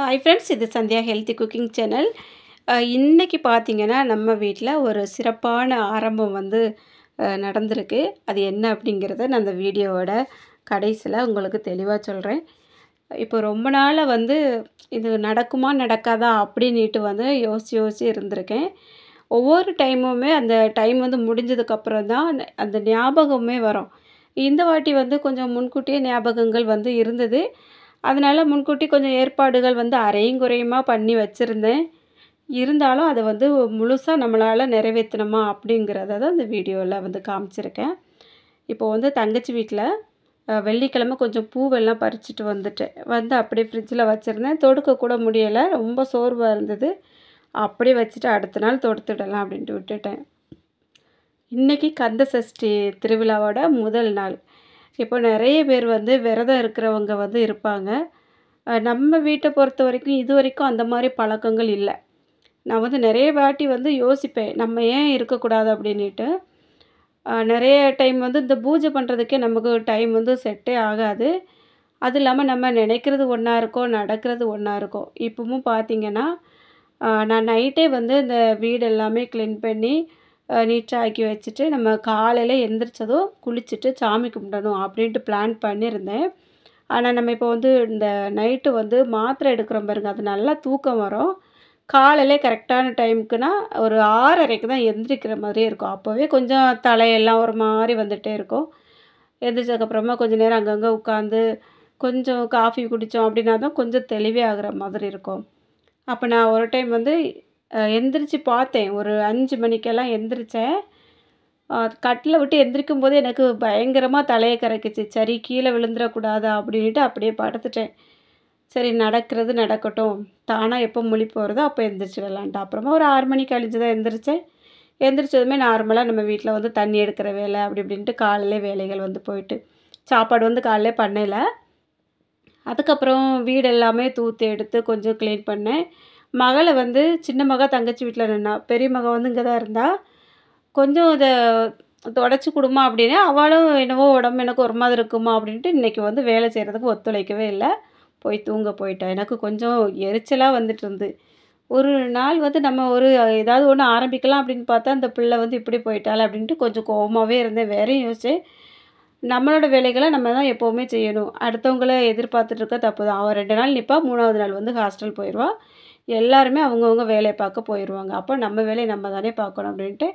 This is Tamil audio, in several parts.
ஹாய் ஃப்ரெண்ட்ஸ் இது சந்தியா ஹெல்த்தி குக்கிங் சேனல் இன்றைக்கி பார்த்திங்கன்னா நம்ம வீட்டில் ஒரு சிறப்பான ஆரம்பம் வந்து நடந்திருக்கு அது என்ன அப்படிங்கிறத நான் அந்த வீடியோவோட கடைசியில் உங்களுக்கு தெளிவாக சொல்கிறேன் இப்போ ரொம்ப நாளாக வந்து இது நடக்குமா நடக்காதா அப்படின்ட்டு வந்து யோசி யோசித்து இருந்திருக்கேன் ஒவ்வொரு டைமுமே அந்த டைம் வந்து முடிஞ்சதுக்கப்புறம் தான் அந்த ஞாபகமே வரும் இந்த வாட்டி வந்து கொஞ்சம் முன்கூட்டியே ஞாபகங்கள் வந்து இருந்தது அதனால் முன்கூட்டி கொஞ்சம் ஏற்பாடுகள் வந்து அரையும் குறையுமாக பண்ணி வச்சுருந்தேன் இருந்தாலும் அதை வந்து முழுசாக நம்மளால் நிறைவேற்றணுமா அப்படிங்கிறத தான் இந்த வீடியோவில் வந்து காமிச்சிருக்கேன் இப்போது வந்து தங்கச்சி வீட்டில் வெள்ளிக்கிழமை கொஞ்சம் பூவெல்லாம் பறிச்சுட்டு வந்துட்டேன் வந்து அப்படியே ஃப்ரிட்ஜில் வச்சுருந்தேன் தொடுக்க கூட முடியலை ரொம்ப சோர்வாக இருந்தது அப்படியே வச்சுட்டு அடுத்த நாள் தொடுத்துடலாம் அப்படின்ட்டு விட்டுட்டேன் இன்றைக்கி கந்த சஷ்டி திருவிழாவோட முதல் நாள் இப்போ நிறைய பேர் வந்து விரதம் இருக்கிறவங்க வந்து இருப்பாங்க நம்ம வீட்டை பொறுத்த வரைக்கும் இது வரைக்கும் அந்த மாதிரி பழக்கங்கள் இல்லை நான் வந்து நிறைய வாட்டி வந்து யோசிப்பேன் நம்ம ஏன் இருக்கக்கூடாது அப்படின்ட்டு நிறைய டைம் வந்து இந்த பூஜை பண்ணுறதுக்கே நமக்கு டைம் வந்து செட்டே ஆகாது அது இல்லாமல் நம்ம நினைக்கிறது ஒன்றா இருக்கோ நடக்கிறது ஒன்றா இருக்கோ இப்பவும் பார்த்திங்கன்னா நான் நைட்டே வந்து இந்த வீடு எல்லாமே க்ளீன் பண்ணி நீட்டாக ஆக்கி வச்சுட்டு நம்ம காலையில் எந்திரிச்சதும் குளிச்சுட்டு சாமி கும்பிடணும் அப்படின்ட்டு பிளான் பண்ணியிருந்தேன் ஆனால் நம்ம இப்போ வந்து இந்த நைட்டு வந்து மாத்திரை எடுக்கிறோம் பாருங்க அது நல்லா தூக்கம் வரும் காலையிலே கரெக்டான டைமுக்குனா ஒரு ஆறரைக்கு தான் எந்திரிக்கிற மாதிரியே இருக்கும் அப்போவே கொஞ்சம் தலையெல்லாம் ஒரு மாதிரி வந்துகிட்டே இருக்கும் எந்திரிச்சதுக்கப்புறமா கொஞ்சம் நேரம் அங்கங்கே உட்காந்து கொஞ்சம் காஃபி குடித்தோம் அப்படின்னா தான் கொஞ்சம் தெளிவே ஆகிற மாதிரி இருக்கும் அப்போ நான் ஒரு டைம் வந்து எந்திரிச்சு பார்த்தேன் ஒரு அஞ்சு மணிக்கெல்லாம் எந்திரிச்சேன் கட்டில் விட்டு எந்திரிக்கும் போது எனக்கு பயங்கரமாக தலையை கரைக்குச்சு சரி கீழே விழுந்துடக்கூடாதா அப்படின்ட்டு அப்படியே படுத்துட்டேன் சரி நடக்கிறது நடக்கட்டும் தானாக எப்போ முழிப்பு போகிறதோ அப்போ எந்திரிச்சு விளாண்டா அப்புறமா ஒரு ஆறு மணிக்கு கழிஞ்சு தான் எந்திரிச்சேன் எந்திரிச்சதுமே நார்மலாக நம்ம வீட்டில் வந்து தண்ணி எடுக்கிற வேலை அப்படி இப்படின்ட்டு காலையிலே வேலைகள் வந்து போயிட்டு சாப்பாடு வந்து காலையிலே பண்ணலை அதுக்கப்புறம் வீடு எல்லாமே தூத்து எடுத்து கொஞ்சம் க்ளீன் பண்ணேன் மகளை வந்து சின்ன மகள் தங்கச்சி வீட்டில் நின்னா பெரிய மகள் வந்து இங்கே தான் இருந்தால் கொஞ்சம் இதை தொடச்சி கொடுமா அப்படின்னு அவளும் என்னவோ உடம்பு எனக்கு ஒரு மாதிரி இருக்குமா அப்படின்ட்டு இன்றைக்கி வந்து வேலை செய்கிறதுக்கு ஒத்துழைக்கவே இல்லை போய் தூங்க போயிட்டேன் எனக்கு கொஞ்சம் எரிச்சலாக வந்துட்டு இருந்து ஒரு நாள் வந்து நம்ம ஒரு ஏதாவது ஒன்று ஆரம்பிக்கலாம் அப்படின்னு பார்த்தா அந்த பிள்ளை வந்து இப்படி போயிட்டாள் அப்படின்ட்டு கொஞ்சம் கோபமாகவே இருந்தேன் வேறையும் யோசிச்சேன் நம்மளோட வேலைகளை நம்ம தான் எப்போவுமே செய்யணும் அடுத்தவங்கள எதிர்பார்த்துட்டு இருக்க தப்பு தான் அவள் ரெண்டு நாள் நிற்பா மூணாவது நாள் வந்து ஹாஸ்டல் போயிடுவான் எல்லாருமே அவங்கவுங்க வேலையை பார்க்க போயிடுவாங்க அப்போ நம்ம வேலையை நம்ம தானே பார்க்கணும் அப்படின்ட்டு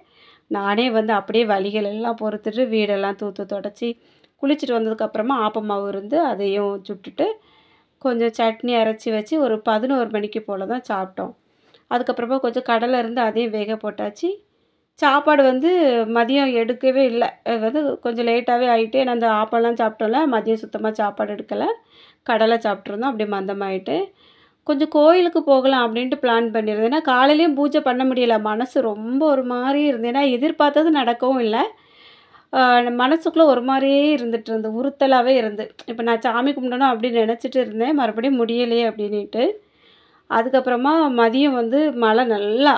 நானே வந்து அப்படியே வழிகள் எல்லாம் பொறுத்துட்டு வீடெல்லாம் தூத்து தொடச்சி குளிச்சுட்டு வந்ததுக்கப்புறமா ஆப்பமாவு இருந்து அதையும் சுட்டுட்டு கொஞ்சம் சட்னி அரைச்சி வச்சு ஒரு பதினோரு மணிக்கு போல் தான் சாப்பிட்டோம் அதுக்கப்புறமா கொஞ்சம் கடலை இருந்து அதையும் வேக போட்டாச்சு சாப்பாடு வந்து மதியம் எடுக்கவே இல்லை வந்து கொஞ்சம் லேட்டாகவே ஆகிட்டு ஏன்னா அந்த ஆப்பெல்லாம் சாப்பிட்டோம்ல மதியம் சுத்தமாக சாப்பாடு எடுக்கலை கடலை சாப்பிட்ருந்தோம் அப்படி மந்தமாயிட்டு கொஞ்சம் கோயிலுக்கு போகலாம் அப்படின்ட்டு பிளான் பண்ணியிருந்தேன் ஏன்னா காலையிலையும் பூஜை பண்ண முடியல மனசு ரொம்ப ஒரு மாதிரி இருந்தது ஏன்னா எதிர்பார்த்தது நடக்கவும் இல்லை மனசுக்குள்ளே ஒரு மாதிரியே இருந்துகிட்டு இருந்து உறுத்தலாகவே இருந்து இப்போ நான் சாமி கும்பிடணும் அப்படின்னு நினச்சிட்டு இருந்தேன் மறுபடியும் முடியலையே அப்படின்ட்டு அதுக்கப்புறமா மதியம் வந்து மழை நல்லா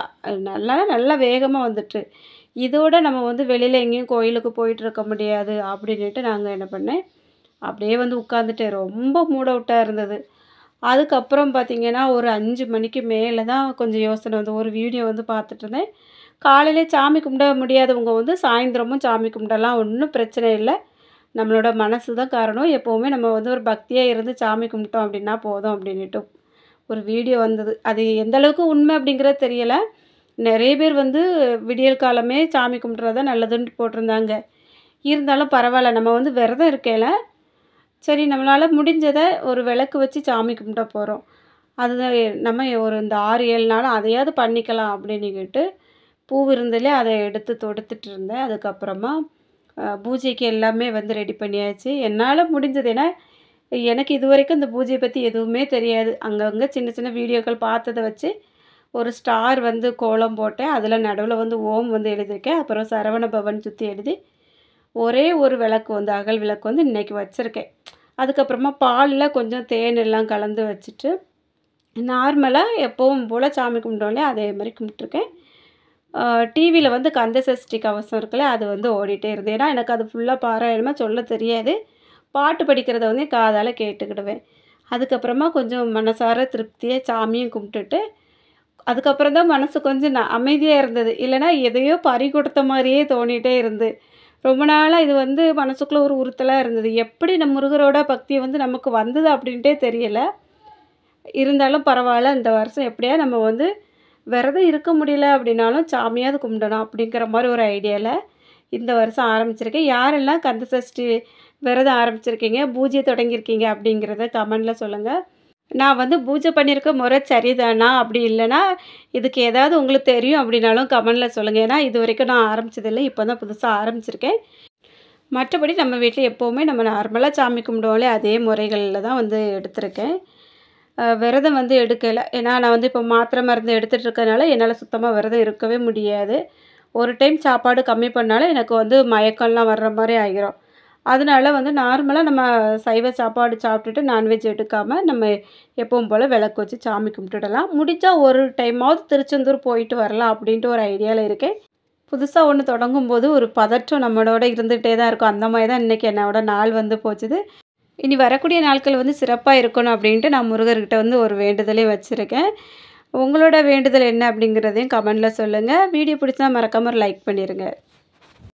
நல்லா நல்லா வேகமாக வந்துட்டு இதோட நம்ம வந்து வெளியில் எங்கேயும் கோயிலுக்கு போயிட்டுருக்க முடியாது அப்படின்ட்டு நாங்கள் என்ன பண்ணேன் அப்படியே வந்து உட்காந்துட்டேன் ரொம்ப மூட இருந்தது அதுக்கப்புறம் பார்த்திங்கன்னா ஒரு அஞ்சு மணிக்கு மேலே தான் கொஞ்சம் யோசனை வந்து ஒரு வீடியோ வந்து பார்த்துட்டு இருந்தேன் காலையிலே சாமி கும்பிட முடியாதவங்க வந்து சாயந்தரமும் சாமி கும்பிடலாம் ஒன்றும் பிரச்சனை இல்லை நம்மளோட மனசு தான் காரணம் எப்போவுமே நம்ம வந்து ஒரு பக்தியாக இருந்து சாமி கும்பிட்டோம் அப்படின்னா போதும் அப்படின்ட்டு ஒரு வீடியோ வந்தது அது எந்த அளவுக்கு உண்மை அப்படிங்கிறது தெரியலை நிறைய பேர் வந்து விடியல் காலமே சாமி கும்பிட்றதா நல்லதுன்னு போட்டிருந்தாங்க இருந்தாலும் பரவாயில்ல நம்ம வந்து விரதம் இருக்கையில் சரி நம்மளால் முடிஞ்சதை ஒரு விளக்கு வச்சு சாமி கும்பிட போகிறோம் அதுதான் நம்ம ஒரு இந்த ஆறு ஏழு நாள் அதையாவது பண்ணிக்கலாம் அப்படின்னுக்கிட்டு பூ விருந்திலே அதை எடுத்து தொடுத்துட்டு இருந்தேன் அதுக்கப்புறமா பூஜைக்கு எல்லாமே வந்து ரெடி பண்ணியாச்சு என்னால் முடிஞ்சது ஏன்னா எனக்கு இது வரைக்கும் இந்த பூஜையை பற்றி எதுவுமே தெரியாது அங்கங்கே சின்ன சின்ன வீடியோக்கள் பார்த்ததை வச்சு ஒரு ஸ்டார் வந்து கோலம் போட்டேன் அதில் நடுவில் வந்து ஓம் வந்து எழுதியிருக்கேன் அப்புறம் சரவண பவன் சுற்றி எழுதி ஒரே ஒரு விளக்கு வந்து அகல் விளக்கு வந்து இன்றைக்கி வச்சுருக்கேன் அதுக்கப்புறமா பாலில் கொஞ்சம் தேன் எல்லாம் கலந்து வச்சுட்டு நார்மலாக எப்போவும் போல் சாமி கும்பிட்டோடனே அதே மாதிரி கும்பிட்ருக்கேன் டிவியில் வந்து கந்த சஷ்டி கவசம் இருக்குல்ல அது வந்து ஓடிட்டே இருந்தது ஏன்னா எனக்கு அது ஃபுல்லாக பாராயணமாக சொல்ல தெரியாது பாட்டு படிக்கிறத வந்து காதால் கேட்டுக்கிடுவேன் அதுக்கப்புறமா கொஞ்சம் மனசார திருப்தியாக சாமியும் கும்பிட்டுட்டு அதுக்கப்புறம் தான் மனசு கொஞ்சம் அமைதியாக இருந்தது இல்லைனா எதையோ பறி கொடுத்த மாதிரியே தோணிகிட்டே இருந்து ரொம்ப நாளாக இது வந்து மனசுக்குள்ளே ஒரு உறுத்தலாக இருந்தது எப்படி நம்ம முருகரோட பக்தி வந்து நமக்கு வந்தது அப்படின்ட்டே தெரியலை இருந்தாலும் பரவாயில்ல இந்த வருஷம் எப்படியா நம்ம வந்து விரதம் இருக்க முடியல அப்படின்னாலும் சாமியாவது கும்பிடணும் அப்படிங்கிற மாதிரி ஒரு ஐடியாவில் இந்த வருஷம் ஆரம்பிச்சிருக்கேன் யாரெல்லாம் கந்த சஷ்டி விரதம் ஆரம்பிச்சிருக்கீங்க பூஜையை தொடங்கியிருக்கீங்க அப்படிங்கிறத கமெண்டில் சொல்லுங்கள் நான் வந்து பூஜை பண்ணியிருக்க முறை சரிதானா அப்படி இல்லைனா இதுக்கு ஏதாவது உங்களுக்கு தெரியும் அப்படின்னாலும் கமெண்டில் சொல்லுங்கள் ஏன்னா இது வரைக்கும் நான் ஆரம்பித்ததில்லை இப்போ தான் புதுசாக ஆரம்பிச்சிருக்கேன் மற்றபடி நம்ம வீட்டில் எப்போவுமே நம்ம நார்மலாக சாமி கும்பிடுவோம்லே அதே முறைகளில் தான் வந்து எடுத்திருக்கேன் விரதம் வந்து எடுக்கலை ஏன்னா நான் வந்து இப்போ மாத்திரை மருந்து எடுத்துகிட்டு இருக்கனால என்னால் சுத்தமாக விரதம் இருக்கவே முடியாது ஒரு டைம் சாப்பாடு கம்மி பண்ணாலும் எனக்கு வந்து மயக்கம்லாம் வர்ற மாதிரி ஆகிரும் அதனால வந்து நார்மலாக நம்ம சைவ சாப்பாடு சாப்பிட்டுட்டு நான்வெஜ் எடுக்காமல் நம்ம எப்பவும் போல் விளக்கு வச்சு சாமி கும்பிட்டுடலாம் முடித்தா ஒரு டைமாவது திருச்செந்தூர் போயிட்டு வரலாம் அப்படின்ட்டு ஒரு ஐடியாவில் இருக்கேன் புதுசாக ஒன்று தொடங்கும் போது ஒரு பதற்றம் நம்மளோட இருந்துகிட்டே தான் இருக்கும் அந்த மாதிரி தான் இன்றைக்கி என்னோட நாள் வந்து போச்சுது இனி வரக்கூடிய நாட்கள் வந்து சிறப்பாக இருக்கணும் அப்படின்ட்டு நான் முருகர்கிட்ட வந்து ஒரு வேண்டுதலே வச்சுருக்கேன் உங்களோட வேண்டுதல் என்ன அப்படிங்கிறதையும் கமெண்டில் சொல்லுங்கள் வீடியோ பிடிச்சா மறக்காமல் லைக் பண்ணிடுங்க